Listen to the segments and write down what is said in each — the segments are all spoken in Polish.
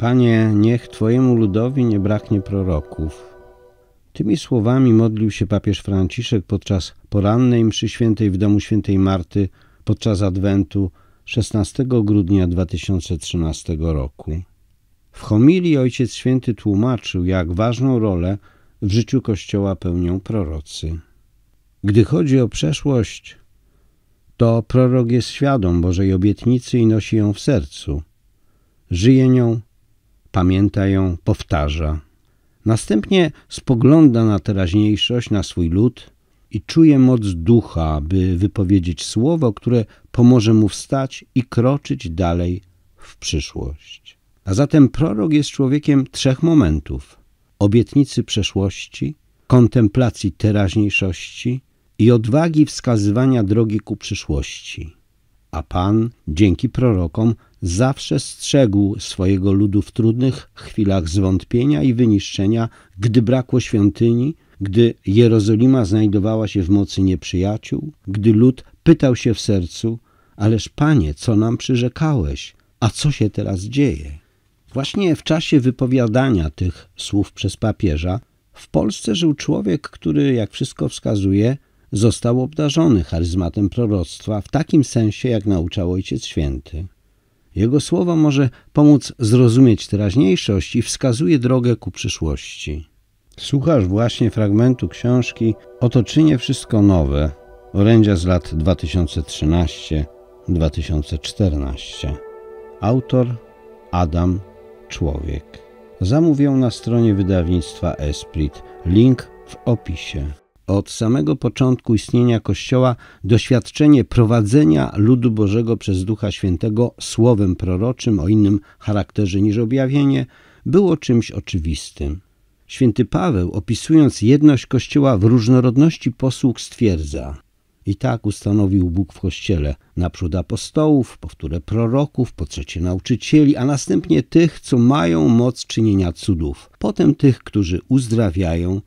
Panie, niech Twojemu ludowi nie braknie proroków. Tymi słowami modlił się papież Franciszek podczas porannej mszy świętej w domu świętej Marty podczas Adwentu 16 grudnia 2013 roku. W homilii Ojciec Święty tłumaczył, jak ważną rolę w życiu Kościoła pełnią prorocy. Gdy chodzi o przeszłość, to prorok jest świadom Bożej obietnicy i nosi ją w sercu. Żyje nią pamięta ją, powtarza. Następnie spogląda na teraźniejszość, na swój lud i czuje moc ducha, by wypowiedzieć słowo, które pomoże mu wstać i kroczyć dalej w przyszłość. A zatem prorok jest człowiekiem trzech momentów: obietnicy przeszłości, kontemplacji teraźniejszości i odwagi wskazywania drogi ku przyszłości a Pan dzięki prorokom zawsze strzegł swojego ludu w trudnych chwilach zwątpienia i wyniszczenia, gdy brakło świątyni, gdy Jerozolima znajdowała się w mocy nieprzyjaciół, gdy lud pytał się w sercu, ależ Panie, co nam przyrzekałeś, a co się teraz dzieje? Właśnie w czasie wypowiadania tych słów przez papieża w Polsce żył człowiek, który, jak wszystko wskazuje, został obdarzony charyzmatem proroctwa w takim sensie, jak nauczał Ojciec Święty. Jego słowo może pomóc zrozumieć teraźniejszość i wskazuje drogę ku przyszłości. Słuchasz właśnie fragmentu książki Otoczynie Wszystko Nowe, orędzia z lat 2013-2014. Autor Adam Człowiek. Zamówię na stronie wydawnictwa Esprit. Link w opisie od samego początku istnienia Kościoła doświadczenie prowadzenia ludu Bożego przez Ducha Świętego słowem proroczym o innym charakterze niż objawienie było czymś oczywistym. Święty Paweł, opisując jedność Kościoła w różnorodności posług, stwierdza i tak ustanowił Bóg w Kościele naprzód apostołów, powtórę proroków, po trzecie nauczycieli, a następnie tych, co mają moc czynienia cudów, potem tych, którzy uzdrawiają,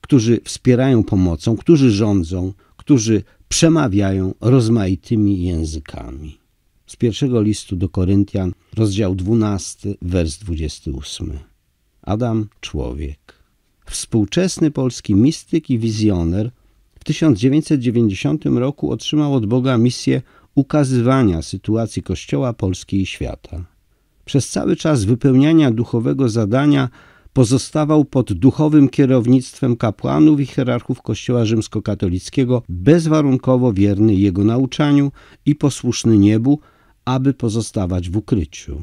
którzy wspierają pomocą, którzy rządzą, którzy przemawiają rozmaitymi językami. Z pierwszego listu do Koryntian, rozdział 12, wers 28. Adam Człowiek. Współczesny polski mistyk i wizjoner w 1990 roku otrzymał od Boga misję ukazywania sytuacji Kościoła Polski i świata. Przez cały czas wypełniania duchowego zadania pozostawał pod duchowym kierownictwem kapłanów i hierarchów Kościoła rzymskokatolickiego, bezwarunkowo wierny jego nauczaniu i posłuszny niebu, aby pozostawać w ukryciu.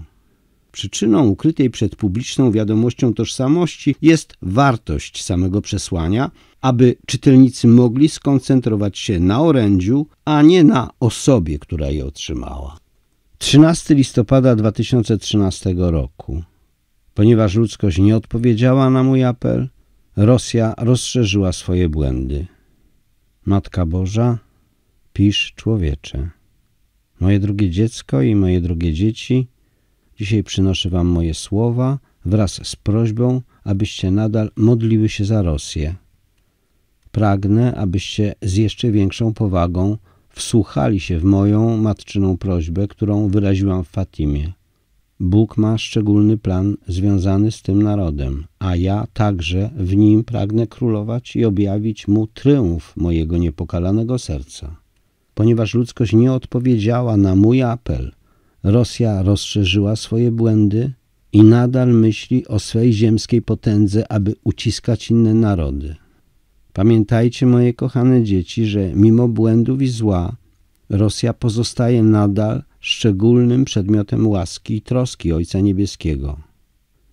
Przyczyną ukrytej przed publiczną wiadomością tożsamości jest wartość samego przesłania, aby czytelnicy mogli skoncentrować się na orędziu, a nie na osobie, która je otrzymała. 13 listopada 2013 roku. Ponieważ ludzkość nie odpowiedziała na mój apel, Rosja rozszerzyła swoje błędy. Matka Boża, pisz człowiecze. Moje drugie dziecko i moje drugie dzieci, dzisiaj przynoszę wam moje słowa wraz z prośbą, abyście nadal modliły się za Rosję. Pragnę, abyście z jeszcze większą powagą wsłuchali się w moją matczyną prośbę, którą wyraziłam w Fatimie. Bóg ma szczególny plan związany z tym narodem, a ja także w nim pragnę królować i objawić mu tryumf mojego niepokalanego serca. Ponieważ ludzkość nie odpowiedziała na mój apel, Rosja rozszerzyła swoje błędy i nadal myśli o swej ziemskiej potędze, aby uciskać inne narody. Pamiętajcie, moje kochane dzieci, że mimo błędów i zła, Rosja pozostaje nadal szczególnym przedmiotem łaski i troski Ojca Niebieskiego.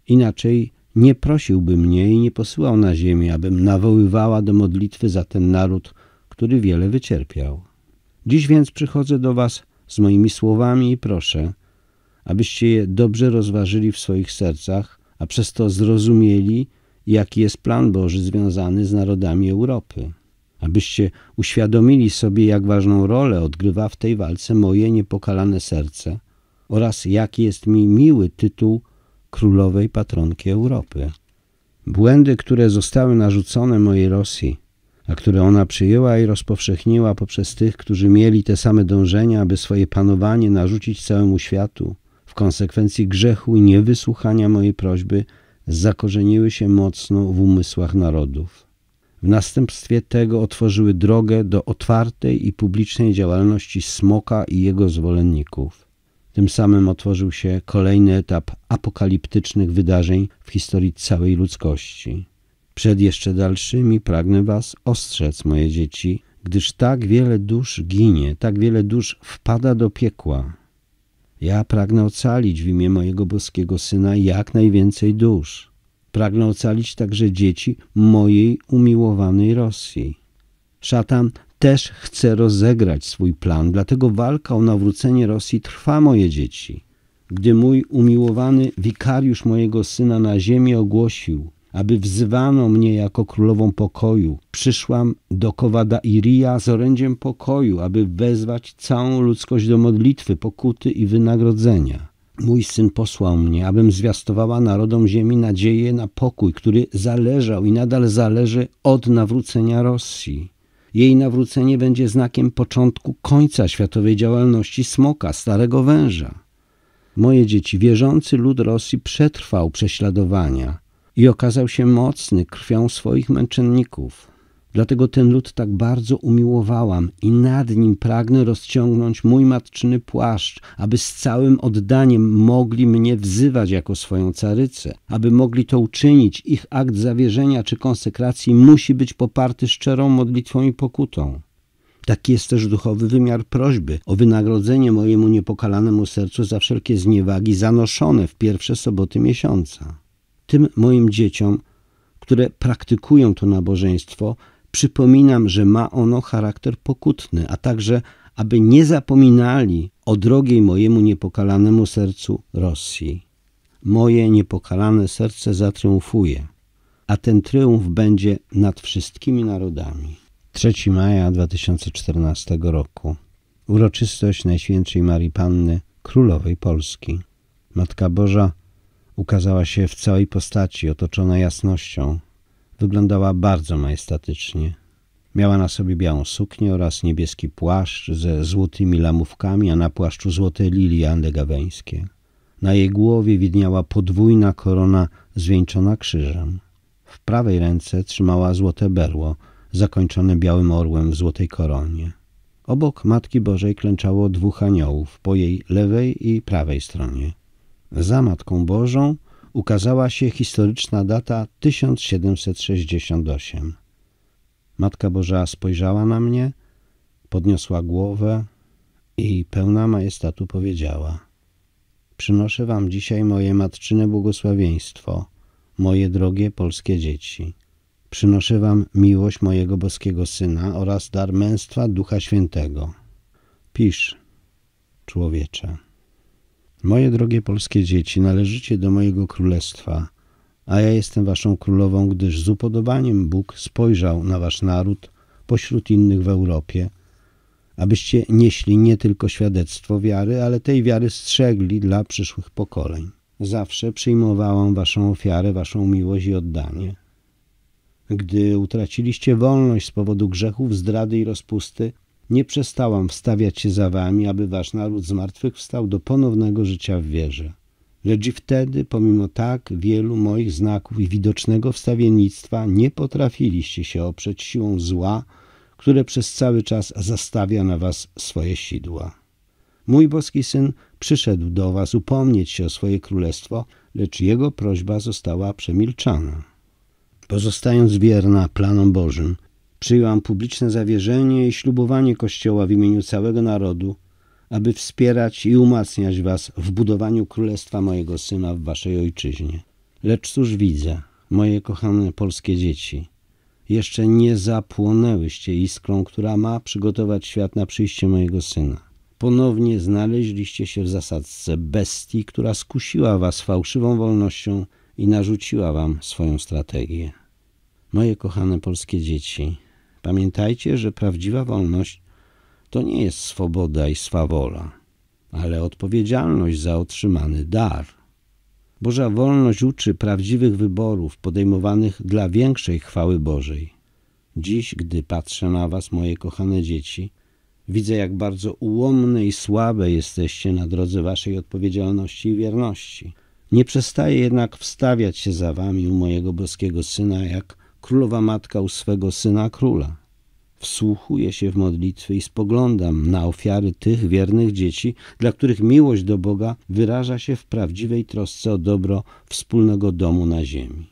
Inaczej nie prosiłby mnie i nie posyłał na ziemię, abym nawoływała do modlitwy za ten naród, który wiele wycierpiał. Dziś więc przychodzę do was z moimi słowami i proszę, abyście je dobrze rozważyli w swoich sercach, a przez to zrozumieli, jaki jest plan Boży związany z narodami Europy abyście uświadomili sobie, jak ważną rolę odgrywa w tej walce moje niepokalane serce oraz jaki jest mi miły tytuł królowej patronki Europy. Błędy, które zostały narzucone mojej Rosji, a które ona przyjęła i rozpowszechniła poprzez tych, którzy mieli te same dążenia, aby swoje panowanie narzucić całemu światu, w konsekwencji grzechu i niewysłuchania mojej prośby, zakorzeniły się mocno w umysłach narodów. W następstwie tego otworzyły drogę do otwartej i publicznej działalności Smoka i jego zwolenników. Tym samym otworzył się kolejny etap apokaliptycznych wydarzeń w historii całej ludzkości. Przed jeszcze dalszymi pragnę Was ostrzec, moje dzieci, gdyż tak wiele dusz ginie, tak wiele dusz wpada do piekła. Ja pragnę ocalić w imię mojego boskiego Syna jak najwięcej dusz. Pragnę ocalić także dzieci mojej umiłowanej Rosji. Szatan też chce rozegrać swój plan, dlatego walka o nawrócenie Rosji trwa, moje dzieci. Gdy mój umiłowany wikariusz mojego syna na ziemi ogłosił, aby wzywano mnie jako królową pokoju, przyszłam do Kowada Iria z orędziem pokoju, aby wezwać całą ludzkość do modlitwy, pokuty i wynagrodzenia. Mój syn posłał mnie, abym zwiastowała narodom ziemi nadzieję na pokój, który zależał i nadal zależy od nawrócenia Rosji. Jej nawrócenie będzie znakiem początku końca światowej działalności smoka, starego węża. Moje dzieci, wierzący lud Rosji przetrwał prześladowania i okazał się mocny krwią swoich męczenników. Dlatego ten lud tak bardzo umiłowałam i nad nim pragnę rozciągnąć mój matczyny płaszcz, aby z całym oddaniem mogli mnie wzywać jako swoją carycę. Aby mogli to uczynić, ich akt zawierzenia czy konsekracji musi być poparty szczerą modlitwą i pokutą. Taki jest też duchowy wymiar prośby o wynagrodzenie mojemu niepokalanemu sercu za wszelkie zniewagi zanoszone w pierwsze soboty miesiąca. Tym moim dzieciom, które praktykują to nabożeństwo, Przypominam, że ma ono charakter pokutny, a także aby nie zapominali o drogiej mojemu niepokalanemu sercu Rosji. Moje niepokalane serce zatriumfuje, a ten triumf będzie nad wszystkimi narodami. 3 maja 2014 roku. Uroczystość Najświętszej Marii Panny, Królowej Polski. Matka Boża ukazała się w całej postaci, otoczona jasnością, Wyglądała bardzo majestatycznie. Miała na sobie białą suknię oraz niebieski płaszcz ze złotymi lamówkami, a na płaszczu złote lilie andegaweńskie. Na jej głowie widniała podwójna korona zwieńczona krzyżem. W prawej ręce trzymała złote berło, zakończone białym orłem w złotej koronie. Obok Matki Bożej klęczało dwóch aniołów po jej lewej i prawej stronie. Za Matką Bożą ukazała się historyczna data 1768. Matka Boża spojrzała na mnie, podniosła głowę i pełna majestatu powiedziała Przynoszę wam dzisiaj moje matczyne błogosławieństwo, moje drogie polskie dzieci. Przynoszę wam miłość mojego boskiego Syna oraz dar męstwa Ducha Świętego. Pisz, człowiecze. Moje drogie polskie dzieci, należycie do mojego królestwa, a ja jestem waszą królową, gdyż z upodobaniem Bóg spojrzał na wasz naród pośród innych w Europie, abyście nieśli nie tylko świadectwo wiary, ale tej wiary strzegli dla przyszłych pokoleń. Zawsze przyjmowałam waszą ofiarę, waszą miłość i oddanie. Gdy utraciliście wolność z powodu grzechów, zdrady i rozpusty, nie przestałam wstawiać się za wami, aby wasz naród zmartwychwstał do ponownego życia w wierze. Lecz i wtedy, pomimo tak wielu moich znaków i widocznego wstawiennictwa, nie potrafiliście się oprzeć siłą zła, które przez cały czas zastawia na was swoje sidła. Mój boski syn przyszedł do was upomnieć się o swoje królestwo, lecz jego prośba została przemilczana. Pozostając wierna planom Bożym, Przyjęłam publiczne zawierzenie i ślubowanie Kościoła w imieniu całego narodu, aby wspierać i umacniać was w budowaniu królestwa mojego syna w waszej ojczyźnie. Lecz cóż widzę, moje kochane polskie dzieci, jeszcze nie zapłonęłyście iskrą, która ma przygotować świat na przyjście mojego syna. Ponownie znaleźliście się w zasadzce bestii, która skusiła was fałszywą wolnością i narzuciła wam swoją strategię. Moje kochane polskie dzieci, Pamiętajcie, że prawdziwa wolność to nie jest swoboda i swawola, ale odpowiedzialność za otrzymany dar. Boża wolność uczy prawdziwych wyborów podejmowanych dla większej chwały Bożej. Dziś, gdy patrzę na was, moje kochane dzieci, widzę jak bardzo ułomne i słabe jesteście na drodze waszej odpowiedzialności i wierności. Nie przestaję jednak wstawiać się za wami u mojego boskiego Syna, jak Królowa matka u swego syna króla. Wsłuchuję się w modlitwy i spoglądam na ofiary tych wiernych dzieci, dla których miłość do Boga wyraża się w prawdziwej trosce o dobro wspólnego domu na ziemi.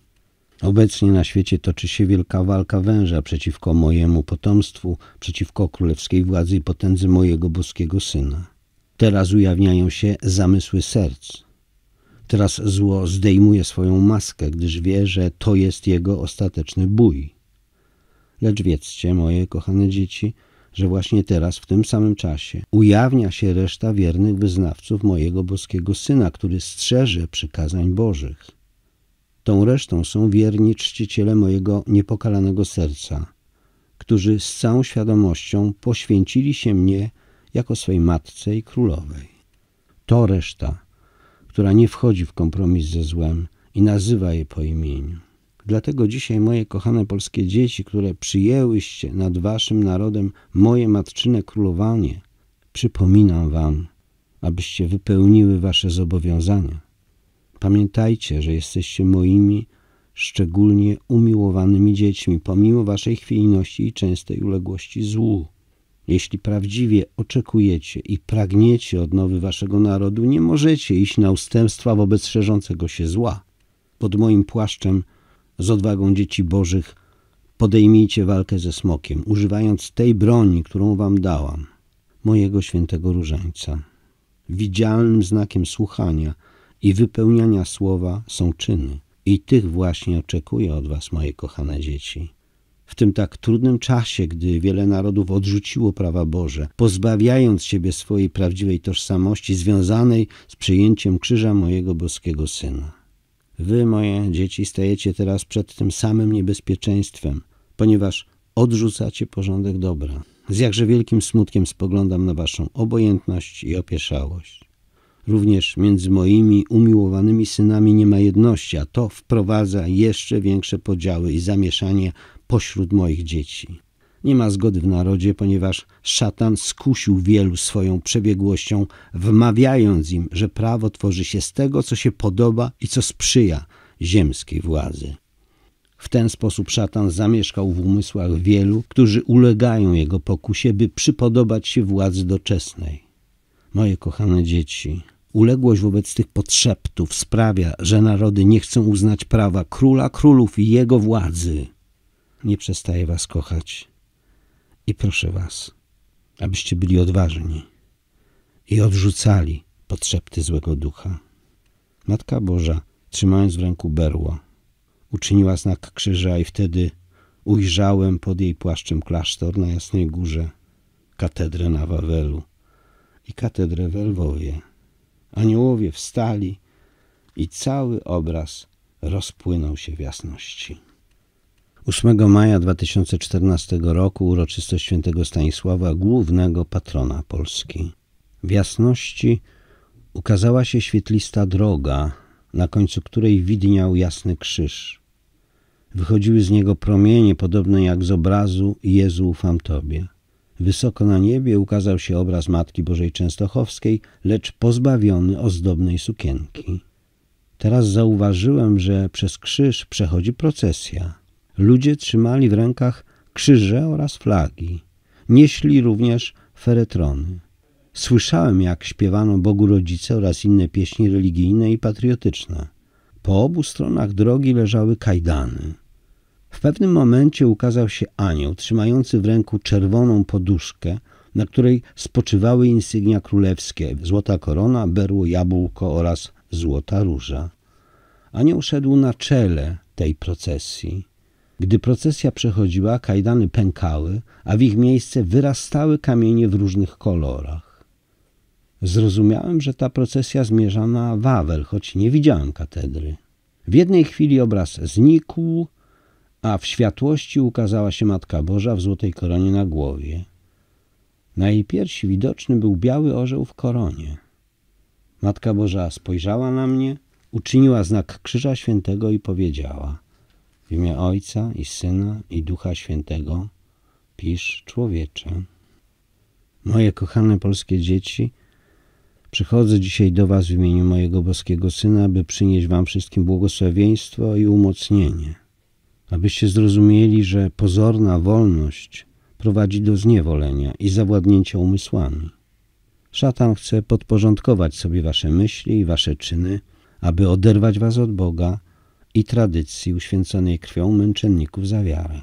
Obecnie na świecie toczy się wielka walka węża przeciwko mojemu potomstwu, przeciwko królewskiej władzy i potędzy mojego boskiego syna. Teraz ujawniają się zamysły serc. Teraz zło zdejmuje swoją maskę, gdyż wie, że to jest jego ostateczny bój. Lecz wiedzcie, moje kochane dzieci, że właśnie teraz, w tym samym czasie, ujawnia się reszta wiernych wyznawców mojego boskiego Syna, który strzeże przykazań Bożych. Tą resztą są wierni czciciele mojego niepokalanego serca, którzy z całą świadomością poświęcili się mnie jako swej matce i królowej. To reszta, która nie wchodzi w kompromis ze złem i nazywa je po imieniu. Dlatego dzisiaj moje kochane polskie dzieci, które przyjęłyście nad waszym narodem moje matczyne królowanie, przypominam wam, abyście wypełniły wasze zobowiązania. Pamiętajcie, że jesteście moimi szczególnie umiłowanymi dziećmi, pomimo waszej chwiejności i częstej uległości złu. Jeśli prawdziwie oczekujecie i pragniecie odnowy waszego narodu, nie możecie iść na ustępstwa wobec szerzącego się zła. Pod moim płaszczem, z odwagą dzieci bożych, podejmijcie walkę ze smokiem, używając tej broni, którą wam dałam, mojego świętego różańca. Widzialnym znakiem słuchania i wypełniania słowa są czyny. I tych właśnie oczekuję od was, moje kochane dzieci w tym tak trudnym czasie, gdy wiele narodów odrzuciło prawa Boże, pozbawiając siebie swojej prawdziwej tożsamości związanej z przyjęciem krzyża mojego boskiego Syna. Wy, moje dzieci, stajecie teraz przed tym samym niebezpieczeństwem, ponieważ odrzucacie porządek dobra. Z jakże wielkim smutkiem spoglądam na waszą obojętność i opieszałość. Również między moimi umiłowanymi synami nie ma jedności, a to wprowadza jeszcze większe podziały i zamieszanie pośród moich dzieci. Nie ma zgody w narodzie, ponieważ szatan skusił wielu swoją przebiegłością, wmawiając im, że prawo tworzy się z tego, co się podoba i co sprzyja ziemskiej władzy. W ten sposób szatan zamieszkał w umysłach wielu, którzy ulegają jego pokusie, by przypodobać się władzy doczesnej. Moje kochane dzieci, uległość wobec tych podszeptów sprawia, że narody nie chcą uznać prawa króla królów i jego władzy nie przestaje was kochać i proszę was, abyście byli odważni i odrzucali podszepty złego ducha. Matka Boża, trzymając w ręku berło, uczyniła znak krzyża i wtedy ujrzałem pod jej płaszczem klasztor na Jasnej Górze, katedrę na Wawelu i katedrę we Lwowie. Aniołowie wstali i cały obraz rozpłynął się w jasności. 8 maja 2014 roku uroczystość świętego Stanisława, głównego patrona Polski. W jasności ukazała się świetlista droga, na końcu której widniał jasny krzyż. Wychodziły z niego promienie, podobne jak z obrazu Jezu ufam Tobie. Wysoko na niebie ukazał się obraz Matki Bożej Częstochowskiej, lecz pozbawiony ozdobnej sukienki. Teraz zauważyłem, że przez krzyż przechodzi procesja – Ludzie trzymali w rękach krzyże oraz flagi. Nieśli również feretrony. Słyszałem, jak śpiewano Bogu Rodzice oraz inne pieśni religijne i patriotyczne. Po obu stronach drogi leżały kajdany. W pewnym momencie ukazał się anioł, trzymający w ręku czerwoną poduszkę, na której spoczywały insygnia królewskie – złota korona, berło, jabłko oraz złota róża. Anioł szedł na czele tej procesji. Gdy procesja przechodziła, kajdany pękały, a w ich miejsce wyrastały kamienie w różnych kolorach. Zrozumiałem, że ta procesja zmierza na Wawel, choć nie widziałem katedry. W jednej chwili obraz znikł, a w światłości ukazała się Matka Boża w złotej koronie na głowie. Na jej piersi widoczny był biały orzeł w koronie. Matka Boża spojrzała na mnie, uczyniła znak Krzyża Świętego i powiedziała – w imię Ojca i Syna i Ducha Świętego pisz człowiecze. Moje kochane polskie dzieci, przychodzę dzisiaj do Was w imieniu mojego boskiego Syna, aby przynieść Wam wszystkim błogosławieństwo i umocnienie. Abyście zrozumieli, że pozorna wolność prowadzi do zniewolenia i zawładnięcia umysłami. Szatan chce podporządkować sobie Wasze myśli i Wasze czyny, aby oderwać Was od Boga – i tradycji uświęconej krwią męczenników za wiarę.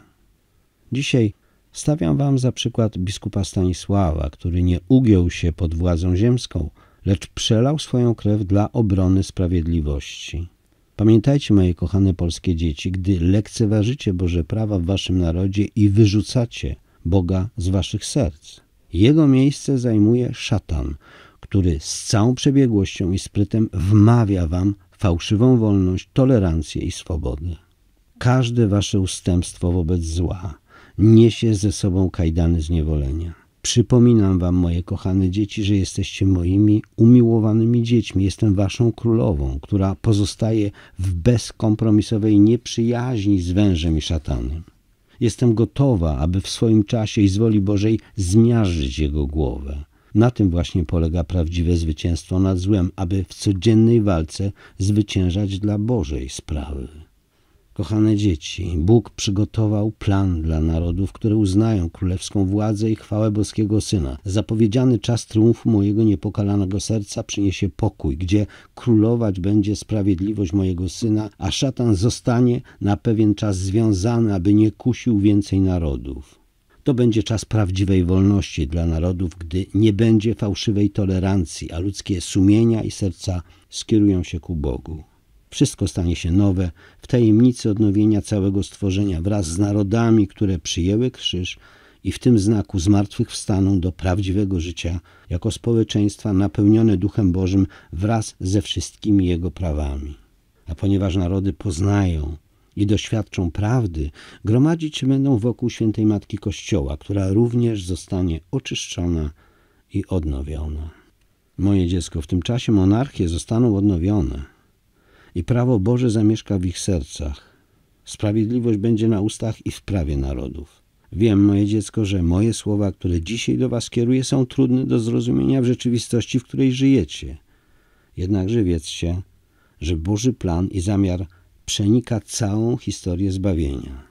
Dzisiaj stawiam wam za przykład biskupa Stanisława, który nie ugiął się pod władzą ziemską, lecz przelał swoją krew dla obrony sprawiedliwości. Pamiętajcie, moje kochane polskie dzieci, gdy lekceważycie Boże prawa w waszym narodzie i wyrzucacie Boga z waszych serc. Jego miejsce zajmuje szatan, który z całą przebiegłością i sprytem wmawia wam fałszywą wolność, tolerancję i swobodę. Każde wasze ustępstwo wobec zła niesie ze sobą kajdany zniewolenia. Przypominam wam, moje kochane dzieci, że jesteście moimi umiłowanymi dziećmi. Jestem waszą królową, która pozostaje w bezkompromisowej nieprzyjaźni z wężem i szatanem. Jestem gotowa, aby w swoim czasie i z woli Bożej zmiażdżyć jego głowę. Na tym właśnie polega prawdziwe zwycięstwo nad złem, aby w codziennej walce zwyciężać dla Bożej sprawy. Kochane dzieci, Bóg przygotował plan dla narodów, które uznają królewską władzę i chwałę boskiego syna. Zapowiedziany czas triumfu mojego niepokalanego serca przyniesie pokój, gdzie królować będzie sprawiedliwość mojego syna, a szatan zostanie na pewien czas związany, aby nie kusił więcej narodów. To będzie czas prawdziwej wolności dla narodów, gdy nie będzie fałszywej tolerancji, a ludzkie sumienia i serca skierują się ku Bogu. Wszystko stanie się nowe w tajemnicy odnowienia całego stworzenia wraz z narodami, które przyjęły krzyż i w tym znaku zmartwychwstaną do prawdziwego życia jako społeczeństwa napełnione Duchem Bożym wraz ze wszystkimi Jego prawami. A ponieważ narody poznają i doświadczą prawdy, gromadzić się będą wokół świętej Matki Kościoła, która również zostanie oczyszczona i odnowiona. Moje dziecko, w tym czasie monarchie zostaną odnowione i prawo Boże zamieszka w ich sercach. Sprawiedliwość będzie na ustach i w prawie narodów. Wiem, moje dziecko, że moje słowa, które dzisiaj do Was kieruję, są trudne do zrozumienia w rzeczywistości, w której żyjecie. Jednakże wiedzcie, że Boży plan i zamiar – przenika całą historię zbawienia.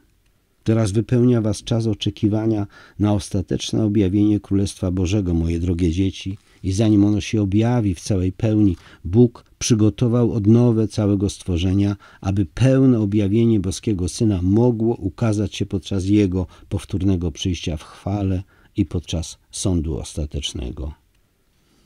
Teraz wypełnia was czas oczekiwania na ostateczne objawienie Królestwa Bożego, moje drogie dzieci, i zanim ono się objawi w całej pełni, Bóg przygotował odnowę całego stworzenia, aby pełne objawienie Boskiego Syna mogło ukazać się podczas Jego powtórnego przyjścia w chwale i podczas sądu ostatecznego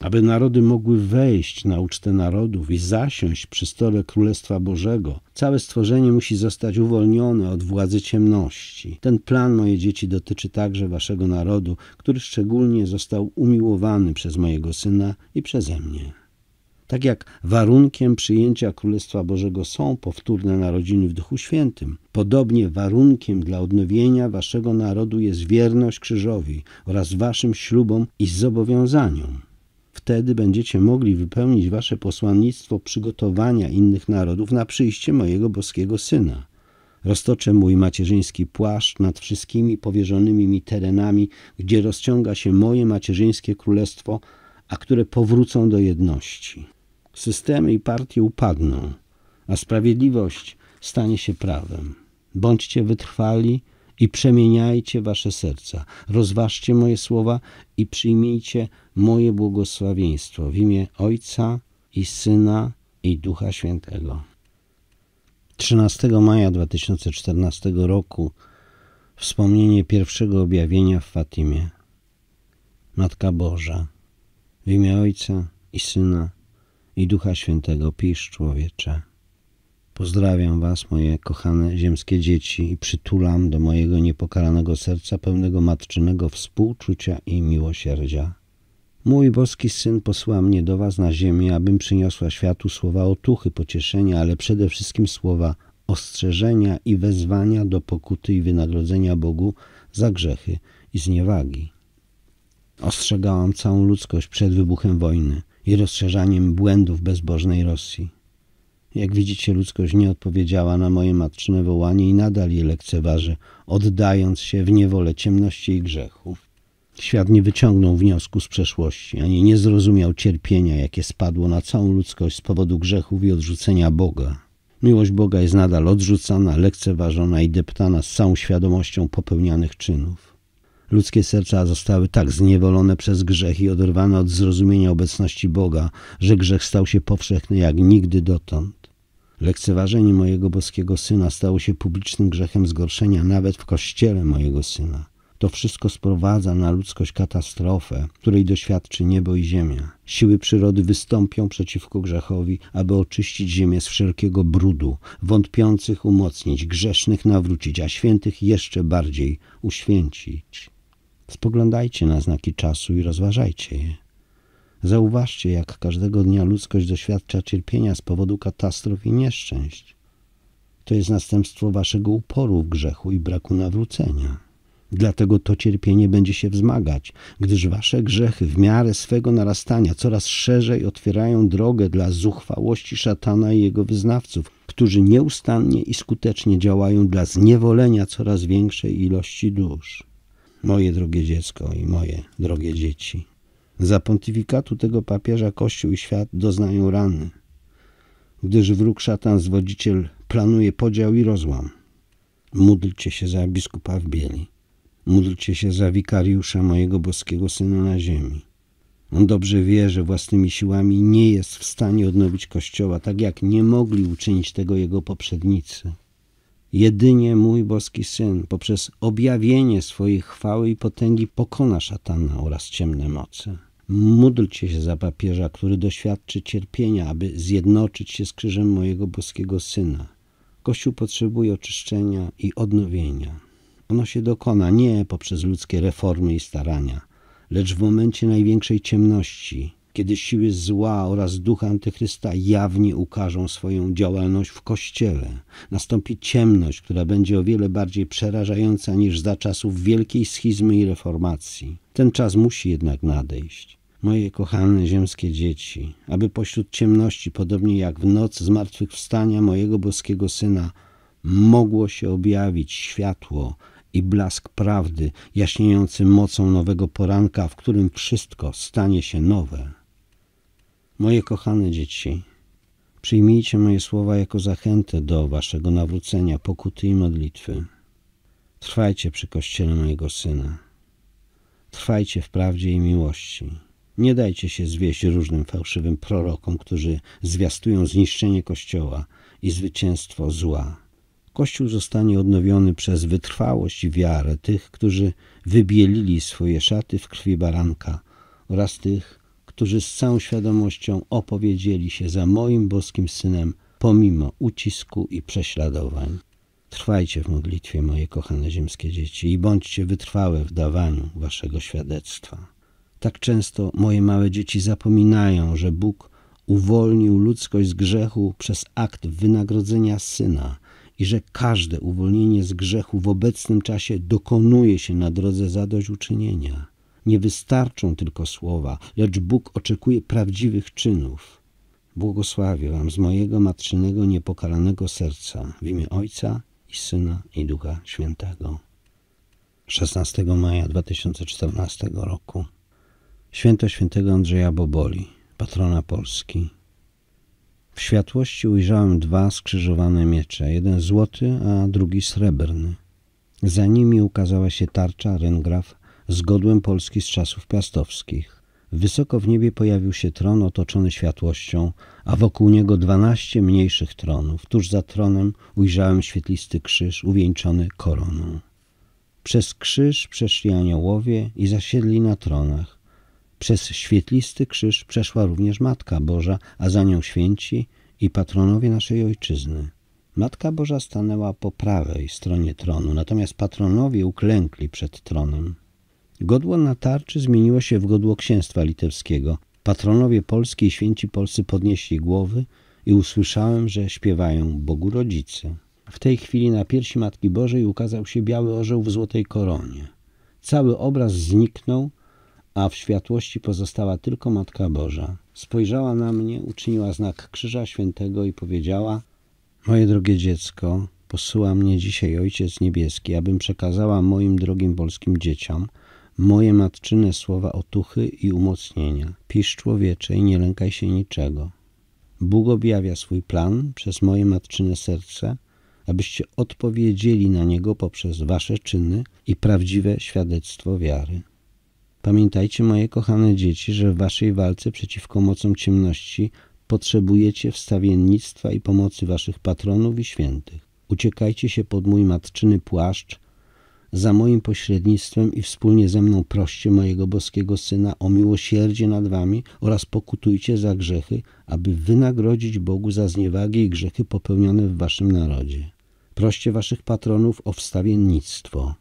aby narody mogły wejść na ucztę narodów i zasiąść przy stole Królestwa Bożego, całe stworzenie musi zostać uwolnione od władzy ciemności. Ten plan, moje dzieci, dotyczy także waszego narodu, który szczególnie został umiłowany przez mojego syna i przeze mnie. Tak jak warunkiem przyjęcia Królestwa Bożego są powtórne narodziny w Duchu Świętym, podobnie warunkiem dla odnowienia waszego narodu jest wierność krzyżowi oraz waszym ślubom i zobowiązaniom. Wtedy będziecie mogli wypełnić wasze posłannictwo przygotowania innych narodów na przyjście mojego boskiego syna. Roztoczę mój macierzyński płaszcz nad wszystkimi powierzonymi mi terenami, gdzie rozciąga się moje macierzyńskie królestwo, a które powrócą do jedności. Systemy i partie upadną, a sprawiedliwość stanie się prawem. Bądźcie wytrwali i przemieniajcie wasze serca. Rozważcie moje słowa i przyjmijcie moje błogosławieństwo w imię Ojca i Syna i Ducha Świętego. 13 maja 2014 roku wspomnienie pierwszego objawienia w Fatimie. Matka Boża, w imię Ojca i Syna i Ducha Świętego pisz człowiecze. Pozdrawiam Was, moje kochane ziemskie dzieci, i przytulam do mojego niepokalanego serca pełnego matczynego współczucia i miłosierdzia. Mój boski syn posłał mnie do Was na ziemię, abym przyniosła światu słowa otuchy, pocieszenia, ale przede wszystkim słowa ostrzeżenia i wezwania do pokuty i wynagrodzenia Bogu za grzechy i zniewagi. Ostrzegałam całą ludzkość przed wybuchem wojny i rozszerzaniem błędów bezbożnej Rosji. Jak widzicie, ludzkość nie odpowiedziała na moje matczyne wołanie i nadal je lekceważy, oddając się w niewolę ciemności i grzechu. Świat nie wyciągnął wniosku z przeszłości, ani nie zrozumiał cierpienia, jakie spadło na całą ludzkość z powodu grzechów i odrzucenia Boga. Miłość Boga jest nadal odrzucana, lekceważona i deptana z całą świadomością popełnianych czynów. Ludzkie serca zostały tak zniewolone przez grzech i oderwane od zrozumienia obecności Boga, że grzech stał się powszechny jak nigdy dotąd. Lekceważenie mojego boskiego syna stało się publicznym grzechem zgorszenia nawet w kościele mojego syna. To wszystko sprowadza na ludzkość katastrofę, której doświadczy niebo i ziemia. Siły przyrody wystąpią przeciwko grzechowi, aby oczyścić ziemię z wszelkiego brudu, wątpiących umocnić, grzesznych nawrócić, a świętych jeszcze bardziej uświęcić. Spoglądajcie na znaki czasu i rozważajcie je. Zauważcie, jak każdego dnia ludzkość doświadcza cierpienia z powodu katastrof i nieszczęść. To jest następstwo waszego uporu w grzechu i braku nawrócenia. Dlatego to cierpienie będzie się wzmagać, gdyż wasze grzechy w miarę swego narastania coraz szerzej otwierają drogę dla zuchwałości szatana i jego wyznawców, którzy nieustannie i skutecznie działają dla zniewolenia coraz większej ilości dusz. Moje drogie dziecko i moje drogie dzieci. Za pontyfikatu tego papieża Kościół i świat doznają rany, gdyż wróg szatan, zwodziciel, planuje podział i rozłam. Módlcie się za biskupa w bieli. Módlcie się za wikariusza mojego boskiego syna na ziemi. On dobrze wie, że własnymi siłami nie jest w stanie odnowić Kościoła, tak jak nie mogli uczynić tego jego poprzednicy. Jedynie mój boski syn poprzez objawienie swojej chwały i potęgi pokona szatana oraz ciemne moce. Módlcie się za papieża, który doświadczy cierpienia, aby zjednoczyć się z krzyżem mojego boskiego syna. Kościół potrzebuje oczyszczenia i odnowienia. Ono się dokona nie poprzez ludzkie reformy i starania, lecz w momencie największej ciemności, kiedy siły zła oraz ducha antychrysta jawnie ukażą swoją działalność w Kościele. Nastąpi ciemność, która będzie o wiele bardziej przerażająca niż za czasów wielkiej schizmy i reformacji. Ten czas musi jednak nadejść. Moje kochane ziemskie dzieci, aby pośród ciemności, podobnie jak w noc zmartwychwstania mojego boskiego Syna, mogło się objawić światło, i blask prawdy, jaśniejący mocą nowego poranka, w którym wszystko stanie się nowe. Moje kochane dzieci, przyjmijcie moje słowa jako zachętę do waszego nawrócenia, pokuty i modlitwy. Trwajcie przy kościele mojego syna. Trwajcie w prawdzie i miłości. Nie dajcie się zwieść różnym fałszywym prorokom, którzy zwiastują zniszczenie Kościoła i zwycięstwo zła. Kościół zostanie odnowiony przez wytrwałość i wiarę tych, którzy wybielili swoje szaty w krwi baranka oraz tych, którzy z całą świadomością opowiedzieli się za moim boskim synem pomimo ucisku i prześladowań. Trwajcie w modlitwie, moje kochane ziemskie dzieci, i bądźcie wytrwałe w dawaniu waszego świadectwa. Tak często moje małe dzieci zapominają, że Bóg uwolnił ludzkość z grzechu przez akt wynagrodzenia syna i że każde uwolnienie z grzechu w obecnym czasie dokonuje się na drodze zadośćuczynienia. Nie wystarczą tylko słowa, lecz Bóg oczekuje prawdziwych czynów. Błogosławię Wam z mojego matczynego, niepokalanego serca w imię Ojca i Syna i Ducha Świętego. 16 maja 2014 roku. Święto świętego Andrzeja Boboli, patrona Polski. W światłości ujrzałem dwa skrzyżowane miecze, jeden złoty, a drugi srebrny. Za nimi ukazała się tarcza, ryngraf, z godłem Polski z czasów piastowskich. Wysoko w niebie pojawił się tron otoczony światłością, a wokół niego dwanaście mniejszych tronów. Tuż za tronem ujrzałem świetlisty krzyż uwieńczony koroną. Przez krzyż przeszli aniołowie i zasiedli na tronach. Przez świetlisty krzyż przeszła również Matka Boża, a za nią święci i patronowie naszej ojczyzny. Matka Boża stanęła po prawej stronie tronu, natomiast patronowie uklękli przed tronem. Godło na tarczy zmieniło się w godło księstwa litewskiego. Patronowie Polskie i święci Polscy podnieśli głowy i usłyszałem, że śpiewają Bogu Rodzice. W tej chwili na piersi Matki Bożej ukazał się biały orzeł w złotej koronie. Cały obraz zniknął, a w światłości pozostała tylko Matka Boża. Spojrzała na mnie, uczyniła znak Krzyża Świętego i powiedziała: Moje drogie dziecko, posyła mnie dzisiaj Ojciec Niebieski, abym przekazała moim drogim polskim dzieciom, moje matczyne słowa otuchy i umocnienia. Pisz człowiecze i nie lękaj się niczego. Bóg objawia swój plan przez moje matczyne serce, abyście odpowiedzieli na niego poprzez wasze czyny i prawdziwe świadectwo wiary. Pamiętajcie, moje kochane dzieci, że w waszej walce przeciwko mocom ciemności potrzebujecie wstawiennictwa i pomocy waszych patronów i świętych. Uciekajcie się pod mój matczyny płaszcz za moim pośrednictwem i wspólnie ze mną proście mojego boskiego Syna o miłosierdzie nad wami oraz pokutujcie za grzechy, aby wynagrodzić Bogu za zniewagi i grzechy popełnione w waszym narodzie. Proście waszych patronów o wstawiennictwo.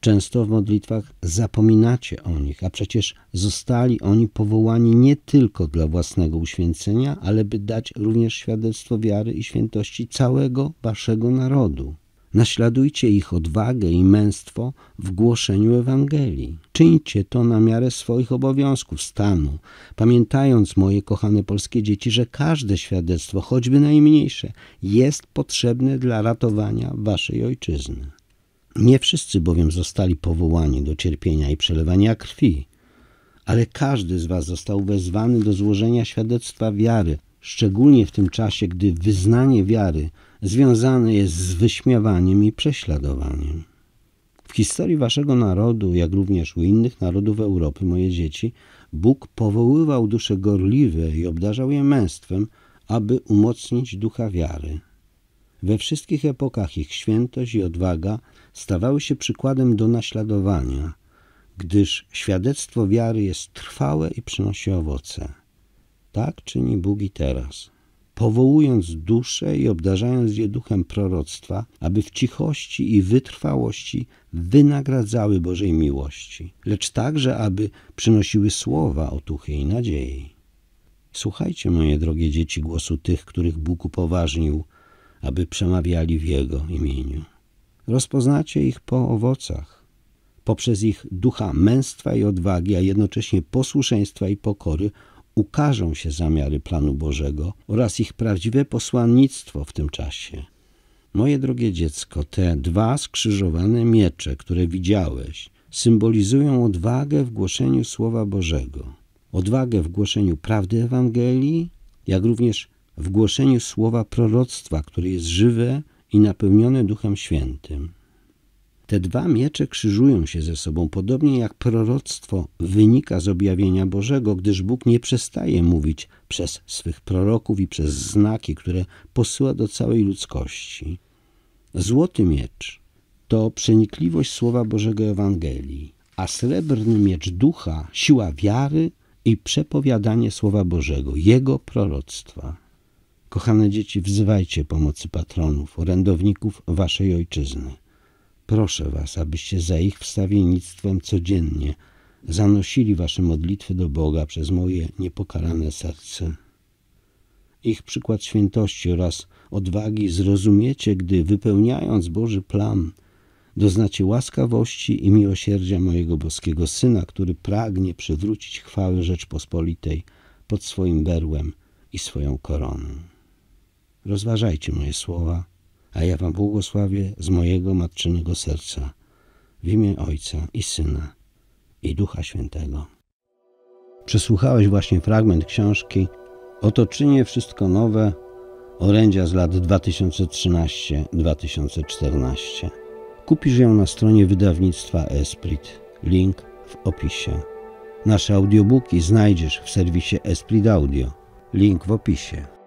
Często w modlitwach zapominacie o nich, a przecież zostali oni powołani nie tylko dla własnego uświęcenia, ale by dać również świadectwo wiary i świętości całego waszego narodu. Naśladujcie ich odwagę i męstwo w głoszeniu Ewangelii. Czyńcie to na miarę swoich obowiązków, stanu, pamiętając, moje kochane polskie dzieci, że każde świadectwo, choćby najmniejsze, jest potrzebne dla ratowania waszej ojczyzny. Nie wszyscy bowiem zostali powołani do cierpienia i przelewania krwi, ale każdy z was został wezwany do złożenia świadectwa wiary, szczególnie w tym czasie, gdy wyznanie wiary – związany jest z wyśmiewaniem i prześladowaniem. W historii waszego narodu, jak również u innych narodów Europy, moje dzieci, Bóg powoływał dusze gorliwe i obdarzał je męstwem, aby umocnić ducha wiary. We wszystkich epokach ich świętość i odwaga stawały się przykładem do naśladowania, gdyż świadectwo wiary jest trwałe i przynosi owoce. Tak czyni Bóg i teraz powołując dusze i obdarzając je duchem proroctwa, aby w cichości i wytrwałości wynagradzały Bożej miłości, lecz także, aby przynosiły słowa otuchy i nadziei. Słuchajcie, moje drogie dzieci, głosu tych, których Bóg upoważnił, aby przemawiali w Jego imieniu. Rozpoznacie ich po owocach, poprzez ich ducha męstwa i odwagi, a jednocześnie posłuszeństwa i pokory ukażą się zamiary planu Bożego oraz ich prawdziwe posłannictwo w tym czasie. Moje drogie dziecko, te dwa skrzyżowane miecze, które widziałeś, symbolizują odwagę w głoszeniu Słowa Bożego, odwagę w głoszeniu prawdy Ewangelii, jak również w głoszeniu słowa proroctwa, które jest żywe i napełnione Duchem Świętym. Te dwa miecze krzyżują się ze sobą, podobnie jak proroctwo wynika z objawienia Bożego, gdyż Bóg nie przestaje mówić przez swych proroków i przez znaki, które posyła do całej ludzkości. Złoty miecz to przenikliwość Słowa Bożego Ewangelii, a srebrny miecz ducha siła wiary i przepowiadanie Słowa Bożego, Jego proroctwa. Kochane dzieci, wzywajcie pomocy patronów, orędowników waszej ojczyzny. Proszę was, abyście za ich wstawiennictwem codziennie zanosili wasze modlitwy do Boga przez moje niepokalane serce. Ich przykład świętości oraz odwagi zrozumiecie, gdy wypełniając Boży plan, doznacie łaskawości i miłosierdzia mojego boskiego Syna, który pragnie przywrócić chwały Rzeczpospolitej pod swoim berłem i swoją koroną. Rozważajcie moje słowa a ja wam błogosławię z mojego matczynego serca, w imię Ojca i Syna i Ducha Świętego. Przesłuchałeś właśnie fragment książki Oto czynię wszystko nowe, orędzia z lat 2013-2014. Kupisz ją na stronie wydawnictwa Esprit. Link w opisie. Nasze audiobooki znajdziesz w serwisie Esprit Audio. Link w opisie.